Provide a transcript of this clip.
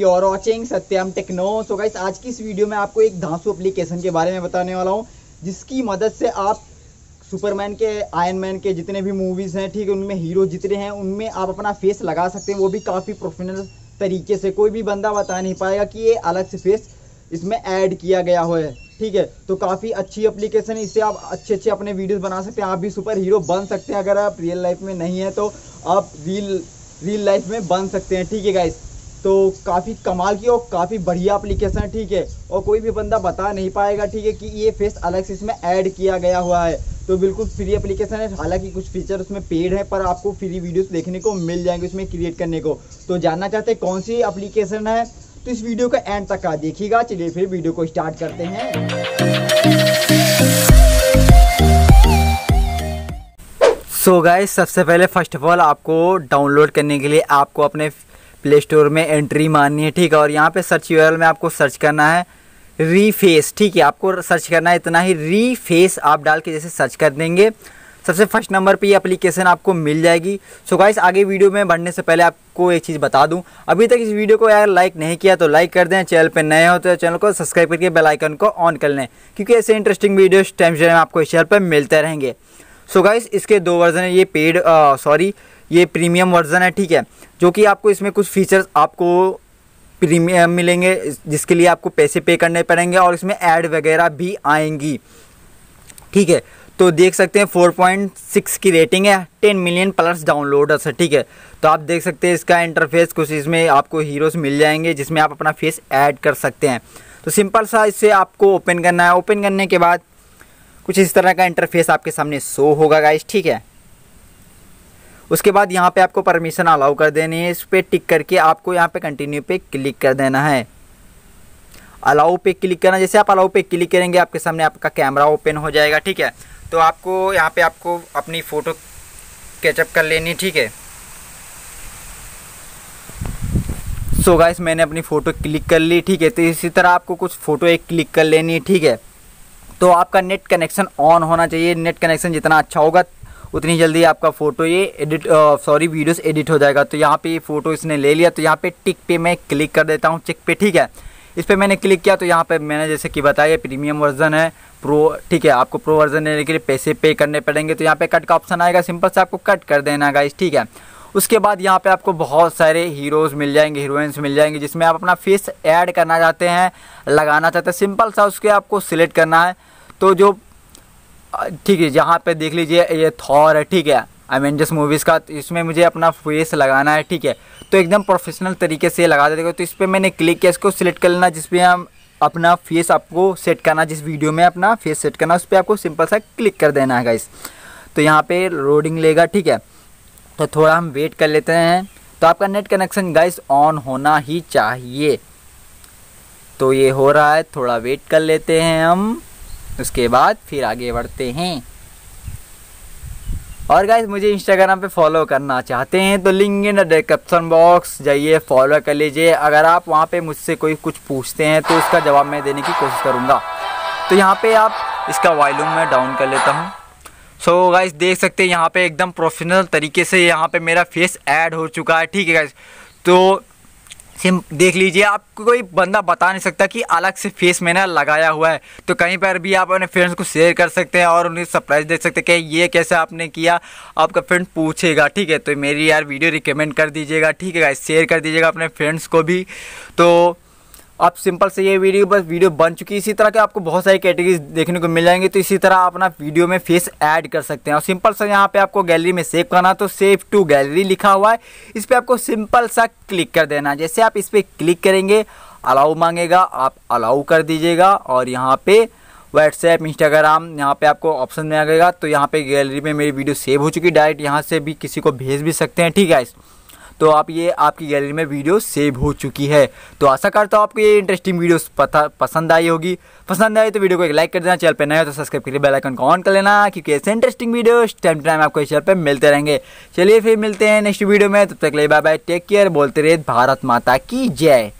you watching Satyam techno so guys आज की इस वीडियो में आपको एक धांसू एप्लीकेशन के बारे में बताने वाला हूँ जिसकी मदद से आप सुपरमैन के आयरन मैन के जितने भी मूवीज़ हैं ठीक है उनमें हीरो जितने हैं उनमें आप अपना फेस लगा सकते हैं वो भी काफ़ी प्रोफेशनल तरीके से कोई भी बंदा बता नहीं पाएगा कि ये अलग से फेस इसमें ऐड किया गया हो है ठीक है तो काफ़ी अच्छी एप्लीकेशन इससे आप अच्छे अच्छे अपने वीडियोज़ बना सकते हैं आप भी सुपर हीरो बन सकते हैं अगर आप रियल लाइफ में नहीं है तो आप रील रियल लाइफ में बन सकते हैं ठीक है गाइस तो काफ़ी कमाल की और काफ़ी बढ़िया अप्लीकेशन है ठीक है और कोई भी बंदा बता नहीं पाएगा ठीक है कि ये फेस अलग से इसमें ऐड किया गया हुआ है तो बिल्कुल फ्री एप्लीकेशन है हालांकि कुछ फीचर उसमें पेड है पर आपको फ्री वीडियोस देखने को मिल जाएंगे उसमें क्रिएट करने को तो जानना चाहते हैं कौन सी अप्लीकेशन है तो इस वीडियो का एंड तक का देखिएगा चलिए फिर वीडियो को स्टार्ट करते हैं सो so गाइस सबसे पहले फर्स्ट ऑफ ऑल आपको डाउनलोड करने के लिए आपको अपने प्ले स्टोर में एंट्री मारनी है ठीक है और यहाँ पे सर्च यू में आपको सर्च करना है रीफेस ठीक है आपको सर्च करना है इतना ही रीफेस आप डाल के जैसे सर्च कर देंगे सबसे फर्स्ट नंबर पे ये एप्लीकेशन आपको मिल जाएगी सो so गाइस आगे वीडियो में बढ़ने से पहले आपको एक चीज़ बता दूं अभी तक इस वीडियो को यार लाइक नहीं किया तो लाइक कर दें चैनल पे नए हो तो चैनल को सब्सक्राइब करके बेल आइकन को ऑन कर लें क्योंकि ऐसे इंटरेस्टिंग वीडियो टाइम से आपको इस चैनल पर मिलते रहेंगे सो so गाइस इसके दो वर्जन है ये पेड सॉरी ये प्रीमियम वर्जन है ठीक है जो कि आपको इसमें कुछ फीचर्स आपको प्रीमियम मिलेंगे जिसके लिए आपको पैसे पे करने पड़ेंगे और इसमें ऐड वगैरह भी आएंगी ठीक है तो देख सकते हैं 4.6 की रेटिंग है 10 मिलियन प्लस डाउनलोडर्स है ठीक है तो आप देख सकते हैं इसका इंटरफेस कुछ इसमें आपको हीरोज़ मिल जाएंगे जिसमें आप अपना फेस ऐड कर सकते हैं तो सिंपल सा इसे आपको ओपन करना है ओपन करने के बाद कुछ इस तरह का इंटरफेस आपके सामने शो होगा गाइस ठीक है उसके बाद यहाँ पे आपको परमिशन अलाउ कर देनी है इस पर टिक करके आपको यहाँ पे कंटिन्यू पे क्लिक कर देना है अलाउ पे क्लिक करना जैसे आप अलाउ पे क्लिक करेंगे आपके सामने आपका कैमरा ओपन हो जाएगा ठीक है तो आपको यहाँ पे आपको अपनी फ़ोटो कैचअप कर लेनी ठीक है सो so गाइस मैंने अपनी फ़ोटो क्लिक कर ली ठीक है तो इसी तरह आपको कुछ फ़ोटो एक क्लिक कर लेनी है ठीक है तो आपका नेट कनेक्शन ऑन होना चाहिए नेट कनेक्शन जितना अच्छा होगा उतनी जल्दी आपका फ़ोटो ये एडिट सॉरी वीडियोस एडिट हो जाएगा तो यहाँ पे ये फ़ोटो इसने ले लिया तो यहाँ पे टिक पे मैं क्लिक कर देता हूँ चिक पे ठीक है इस पर मैंने क्लिक किया तो यहाँ पे मैंने जैसे कि बताया प्रीमियम वर्जन है प्रो ठीक है आपको प्रो वर्जन लेने के लिए पैसे पे करने पड़ेंगे तो यहाँ पे कट का ऑप्शन आएगा सिंपल से आपको कट कर देना गाइस ठीक है उसके बाद यहाँ पे आपको बहुत सारे हीरोज़ मिल जाएंगे हीरोइंस मिल जाएंगे जिसमें आप अपना फेस ऐड करना चाहते हैं लगाना चाहते हैं सिंपल सा उसके आपको सिलेक्ट करना है तो जो ठीक है यहाँ पे देख लीजिए ये थॉर है ठीक है जिस मूवीज़ का तो इसमें मुझे अपना फेस लगाना है ठीक है तो एकदम प्रोफेशनल तरीके से लगा देते तो इस पर मैंने क्लिक किया इसको सिलेक्ट कर लेना जिसपे हम अपना फेस आपको सेट करना जिस वीडियो में अपना फेस सेट करना उस पर आपको सिंपल सा क्लिक कर देना है गाइस तो यहाँ पे लोडिंग लेगा ठीक है तो थोड़ा हम वेट कर लेते हैं तो आपका नेट कनेक्शन गाइस ऑन होना ही चाहिए तो ये हो रहा है थोड़ा वेट कर लेते हैं हम उसके बाद फिर आगे बढ़ते हैं और गाइज मुझे इंस्टाग्राम पे फॉलो करना चाहते हैं तो लिंक इन डिस्क्रिप्शन बॉक्स जाइए फॉलो कर लीजिए अगर आप वहाँ पे मुझसे कोई कुछ पूछते हैं तो उसका जवाब मैं देने की कोशिश करूँगा तो यहाँ पे आप इसका वॉल्यूम मैं डाउन कर लेता हूँ सो so गाइज देख सकते हैं यहाँ पे एकदम प्रोफेशनल तरीके से यहाँ पे मेरा फेस ऐड हो चुका है ठीक है गाइज तो से देख लीजिए आप कोई बंदा बता नहीं सकता कि अलग से फेस मैंने लगाया हुआ है तो कहीं पर भी आप अपने फ्रेंड्स को शेयर कर सकते हैं और उन्हें सरप्राइज़ दे सकते हैं कि ये कैसे आपने किया आपका फ्रेंड पूछेगा ठीक है तो मेरी यार वीडियो रिकमेंड कर दीजिएगा ठीक है शेयर कर दीजिएगा अपने फ्रेंड्स को भी तो आप सिंपल से ये वीडियो बस वीडियो बन चुकी है इसी तरह के आपको बहुत सारी कैटेगरीज देखने को मिल जाएंगी तो इसी तरह आप अपना वीडियो में फेस ऐड कर सकते हैं और सिंपल सा यहाँ पे आपको गैलरी में सेव करना तो सेव टू गैलरी लिखा हुआ है इस पर आपको सिंपल सा क्लिक कर देना है जैसे आप इस पर क्लिक करेंगे अलाउ मांगेगा आप अलाउ कर दीजिएगा और यहाँ पर व्हाट्सएप इंस्टाग्राम यहाँ पे आपको ऑप्शन में आ जाएगा तो यहाँ पे गैलरी में मेरी वीडियो सेव हो चुकी है डायरेक्ट यहाँ से भी किसी को भेज भी सकते हैं ठीक है तो आप ये आपकी गैलरी में वीडियो सेव हो चुकी है तो आशा करता हूँ आपको ये इंटरेस्टिंग वीडियो पसंद आई होगी पसंद आई तो वीडियो को एक लाइक कर देना चैनल पर नए हो तो सब्सक्राइब करिए बेलाइकन को ऑन कर लेना क्योंकि ऐसे इंटरेस्टिंग वीडियो टाइम टाइम आपको इस चैनल पर मिलते रहेंगे चलिए फिर मिलते हैं नेक्स्ट वीडियो में तब तक ले बाय बाय टेक केयर बोलते रहे भारत माता की जय